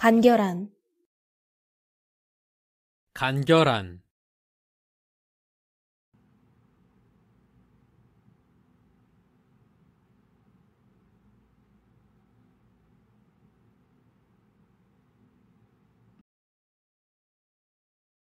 간결한 간결한